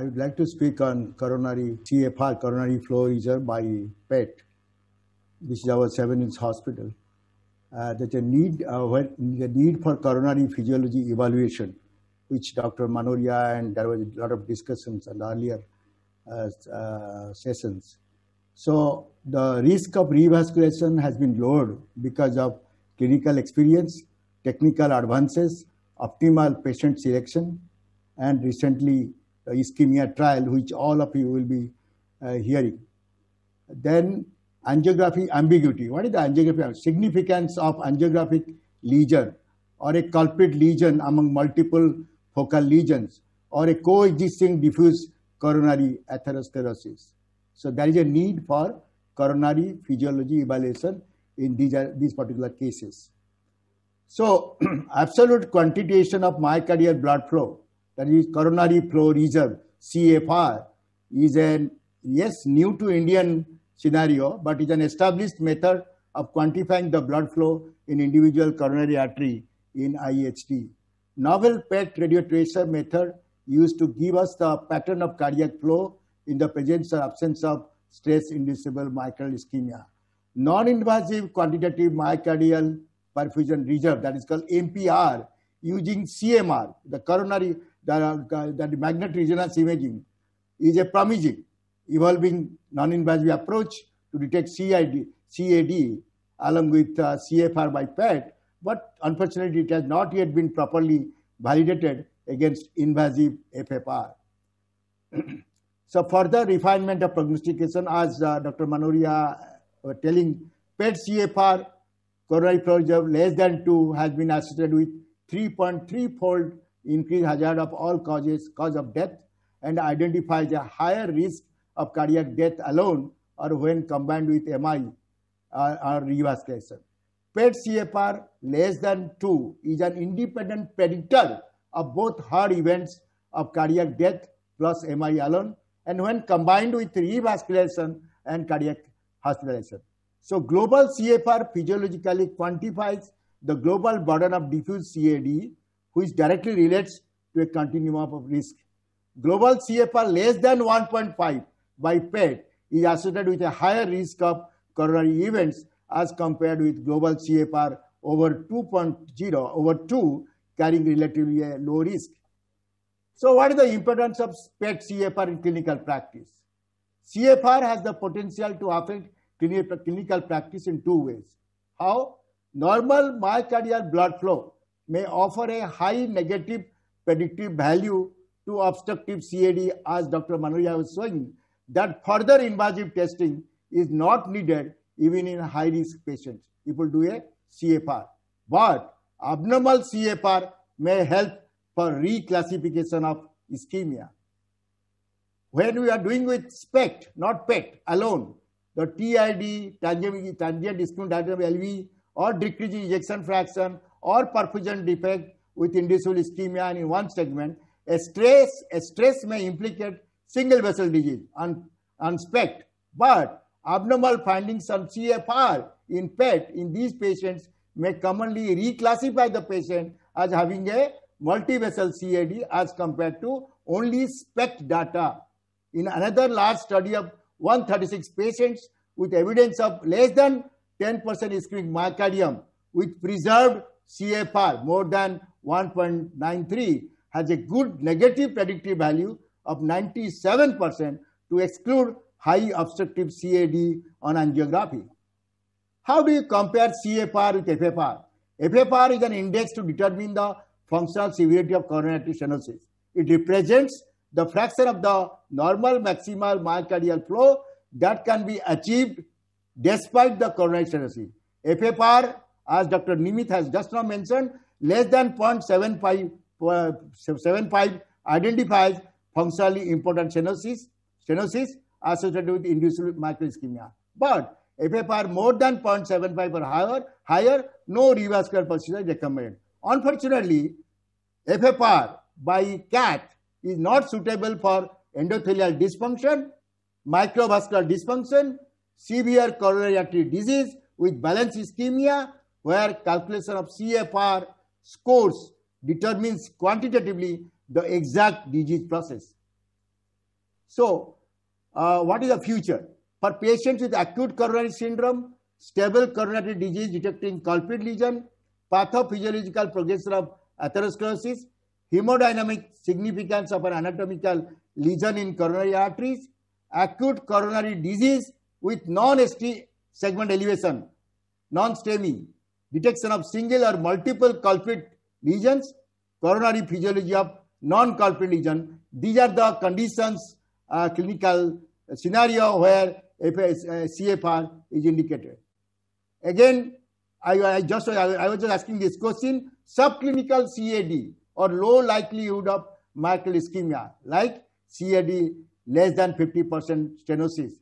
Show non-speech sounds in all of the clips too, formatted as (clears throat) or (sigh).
I would like to speak on coronary CFR, coronary flow reserve by PET. This is our seven-inch hospital. Uh, that the need, uh, the need for coronary physiology evaluation, which Dr. Manoria and there was a lot of discussions and earlier uh, uh, sessions. So the risk of revascularization has been lowered because of clinical experience, technical advances, optimal patient selection, and recently uh, ischemia trial, which all of you will be uh, hearing. Then angiography ambiguity. What is the angiography? Significance of angiographic lesion or a culprit lesion among multiple focal lesions or a coexisting diffuse coronary atherosclerosis. So there is a need for coronary physiology evaluation in these, uh, these particular cases. So (clears throat) absolute quantitation of myocardial blood flow that is coronary flow reserve, CFR, is a yes, new to Indian scenario, but is an established method of quantifying the blood flow in individual coronary artery in IHT. Novel PET radio tracer method used to give us the pattern of cardiac flow in the presence or absence of stress-inducible myocardial ischemia. Non-invasive quantitative myocardial perfusion reserve, that is called MPR, using CMR, the coronary that, that the magnet resonance imaging is a promising, evolving non-invasive approach to detect CID, CAD along with uh, CFR by PET, but unfortunately it has not yet been properly validated against invasive FFR. (clears throat) so further refinement of prognostication, as uh, Dr. Manoria uh, was telling, PET CFR coronary flow less than 2 has been associated with 3.3 fold increased hazard of all causes cause of death and identifies a higher risk of cardiac death alone or when combined with MI or, or revascularization. PET CFR less than 2 is an independent predictor of both hard events of cardiac death plus MI alone and when combined with revascularization and cardiac hospitalization. So global CFR physiologically quantifies the global burden of diffuse CAD which directly relates to a continuum of risk. Global CFR less than 1.5 by PET is associated with a higher risk of coronary events as compared with global CFR over 2.0 over 2 carrying relatively a low risk. So what is the importance of PET CFR in clinical practice? CFR has the potential to affect clinical practice in two ways. How? Normal myocardial blood flow may offer a high negative predictive value to obstructive CAD, as Dr. Manuja was showing, that further invasive testing is not needed even in high risk patients. People do a CFR. But abnormal CFR may help for reclassification of ischemia. When we are doing with SPECT, not PET alone, the TID, transient ischemic diagram LV, or decreasing ejection fraction, or perfusion defect with inducible ischemia in one segment, a stress, a stress may implicate single vessel disease on, on SPECT, but abnormal findings on CFR in PET in these patients may commonly reclassify the patient as having a multivessel CAD as compared to only SPECT data. In another large study of 136 patients with evidence of less than 10% ischemic myocardium with preserved CFR more than 1.93 has a good negative predictive value of 97% to exclude high obstructive CAD on angiography. How do you compare CFR with FFR? FFR is an index to determine the functional severity of coronary artery stenosis. It represents the fraction of the normal maximal myocardial flow that can be achieved despite the coronary stenosis. FFR as Dr. Nimit has just now mentioned, less than 0.75, identifies functionally important stenosis, stenosis associated with inducible microischemia. But FFR more than 0.75 or higher, higher, no revascular procedure is recommended. Unfortunately, FFR by cat is not suitable for endothelial dysfunction, microvascular dysfunction, severe coronary artery disease with balanced ischemia, where calculation of CFR scores determines quantitatively the exact disease process. So, uh, what is the future? For patients with acute coronary syndrome, stable coronary disease detecting culprit lesion, pathophysiological progression of atherosclerosis, hemodynamic significance of an anatomical lesion in coronary arteries, acute coronary disease with non-ST segment elevation, non-STEMI, detection of single or multiple culprit lesions, coronary physiology of non-culprit lesion. These are the conditions, uh, clinical scenario where a uh, CFR is indicated. Again, I, I just I, I, was just asking this question: subclinical CAD or low likelihood of myocardial ischemia, like CAD less than 50% stenosis,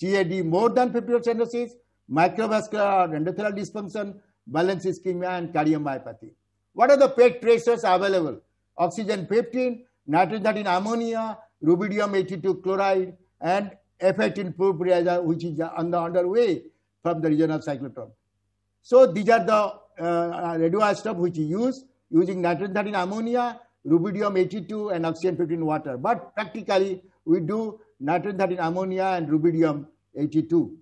CAD more than 50% stenosis, microvascular or endothelial dysfunction, balance ischemia, and cardiomyopathy. What are the PET tracers available? Oxygen 15, nitrogen 13 ammonia, rubidium 82 chloride, and F18 purpura, which is on the underway from the regional cyclotron. So these are the uh, stuff which you use using nitrogen 13 ammonia, rubidium 82, and oxygen 15 water. But practically, we do nitrogen 13 ammonia and rubidium 82.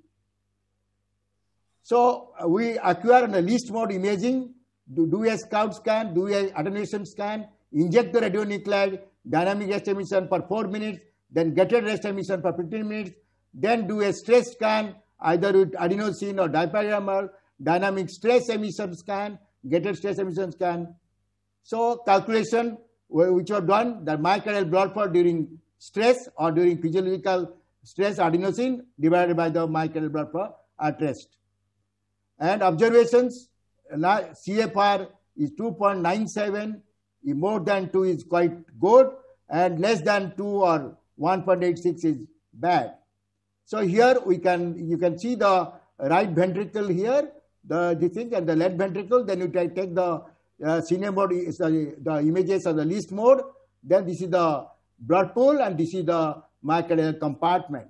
So uh, we acquire in the least mode imaging, do, do a scout scan, do a attenuation scan, inject the radionuclide, dynamic rest emission for 4 minutes, then a rest emission for 15 minutes, then do a stress scan, either with adenosine or dipyramer, dynamic stress emission scan, a stress emission scan. So calculation which were done, the myocardial blood flow during stress or during physiological stress adenosine divided by the myocardial blood flow at rest. And observations, CFR is 2.97, more than 2 is quite good, and less than 2 or 1.86 is bad. So here we can, you can see the right ventricle here, the, the thing, and the left ventricle. Then you take the uh, mode, the images of the least mode. Then this is the blood pool, and this is the myocardial compartment.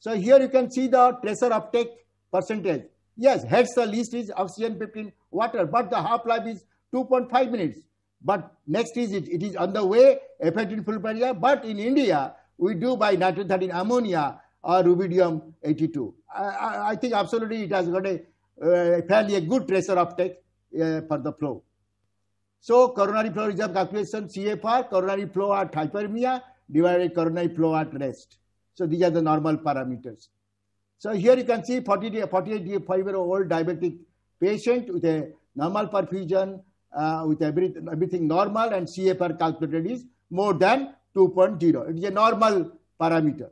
So here you can see the tracer uptake percentage. Yes, heads the least is oxygen 15 water, but the half-life is 2.5 minutes. But next is it, it is on the way, affected in fluorinaria, but in India, we do by nitrogen 13 ammonia or rubidium 82. I, I, I, think absolutely it has got a uh, fairly a good tracer uptake uh, for the flow. So coronary flow reserve calculation CFR, coronary flow at hyperemia divided coronary flow at rest. So these are the normal parameters. So here you can see 40, five year old diabetic patient with a normal perfusion, uh, with everything, everything normal and CFR calculated is more than 2.0. It is a normal parameter.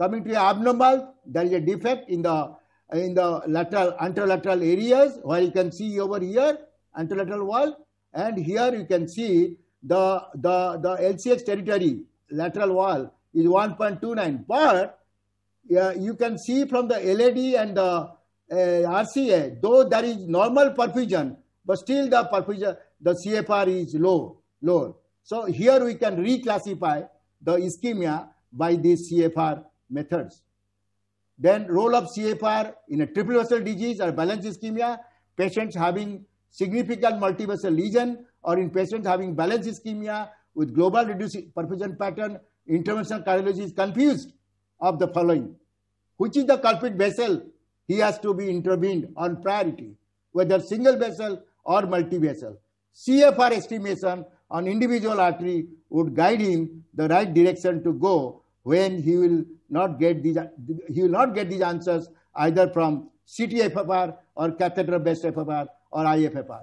Coming to abnormal, there is a defect in the in the lateral anterolateral areas where you can see over here anterolateral wall and here you can see the the the LCX territory lateral wall is 1.29 but yeah, you can see from the LED and the uh, RCA, though there is normal perfusion, but still the perfusion, the CFR is low, lower. So here we can reclassify the ischemia by these CFR methods. Then role of CFR in a triple vessel disease or balance ischemia, patients having significant multivessel lesion or in patients having balance ischemia with global reduced perfusion pattern, interventional cardiology is confused of the following. Which is the culprit vessel? He has to be intervened on priority, whether single vessel or multi-vessel. CFR estimation on individual artery would guide him the right direction to go when he will not get these, he will not get these answers either from FFR or catheter-based FFR or IFFR.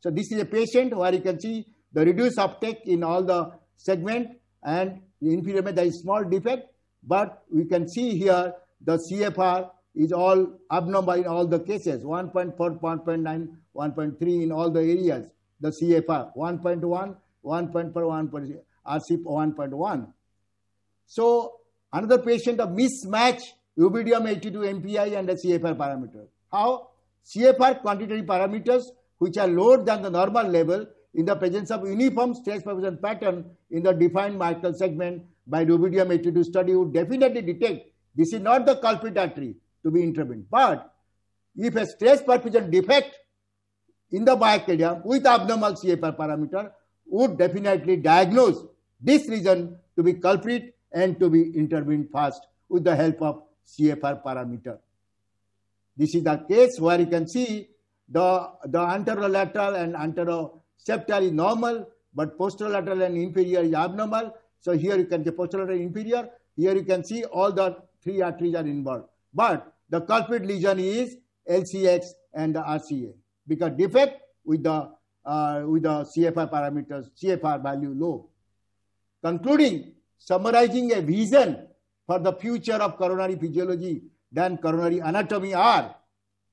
So this is a patient where you can see the reduced uptake in all the segment and the inferior there is small defect but we can see here the CFR is all abnormal in all the cases 1.4, 1.9, 1.3 in all the areas. The CFR 1.1, 1.4, 1.0, RCP 1.1. So another patient of mismatch rubidium 82 MPI and the CFR parameter. How? CFR quantitative parameters which are lower than the normal level in the presence of uniform stress perfusion pattern in the defined mitral segment by rubidium 82 study would definitely detect this is not the culprit artery to be intervened. But if a stress perfusion defect in the myocardium with abnormal CFR parameter would definitely diagnose this region to be culprit and to be intervened fast with the help of CFR parameter. This is the case where you can see the, the anterolateral and anteroseptal is normal, but posterolateral and inferior is abnormal. So here you can see posterior and inferior. Here you can see all the three arteries are involved. But the culprit lesion is LCX and the RCA because defect with the uh, with the CFR parameters, CFR value low. Concluding, summarizing a vision for the future of coronary physiology than coronary anatomy are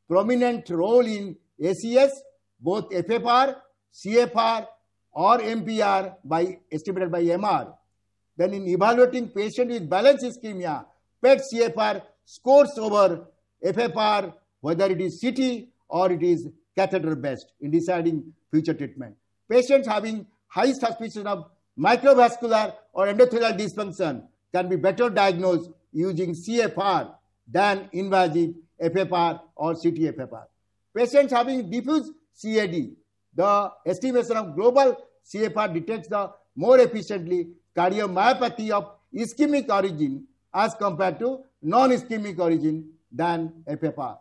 prominent role in ACS, both FFR, CFR, or MPR by estimated by MR. Then in evaluating patient with balance ischemia, PET CFR scores over FFR, whether it is CT or it is catheter based in deciding future treatment. Patients having high suspicion of microvascular or endothelial dysfunction can be better diagnosed using CFR than invasive FFR or CT FFR. Patients having diffuse CAD, the estimation of global CFR detects the more efficiently cardiomyopathy of ischemic origin as compared to non-ischemic origin than FFR.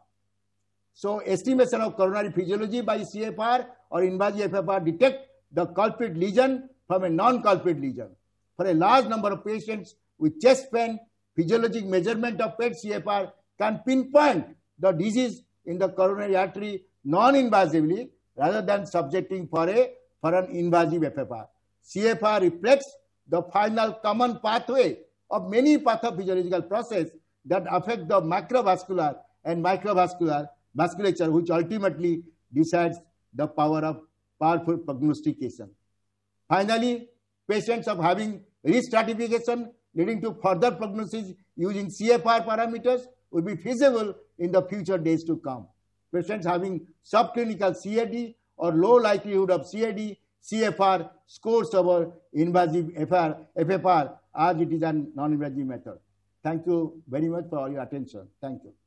So estimation of coronary physiology by CFR or invasive FFR detect the culprit lesion from a non-culprit lesion. For a large number of patients with chest pain, physiologic measurement of PET CFR can pinpoint the disease in the coronary artery non-invasively rather than subjecting for, a, for an invasive FFR. CFR reflects the final common pathway of many pathophysiological processes that affect the macrovascular and microvascular vasculature, which ultimately decides the power of powerful prognostication. Finally, patients of having re-stratification leading to further prognosis using CFR parameters will be feasible in the future days to come. Patients having subclinical CAD or low likelihood of CAD CFR scores over invasive FR, FFR as it is a non-invasive method. Thank you very much for your attention. Thank you.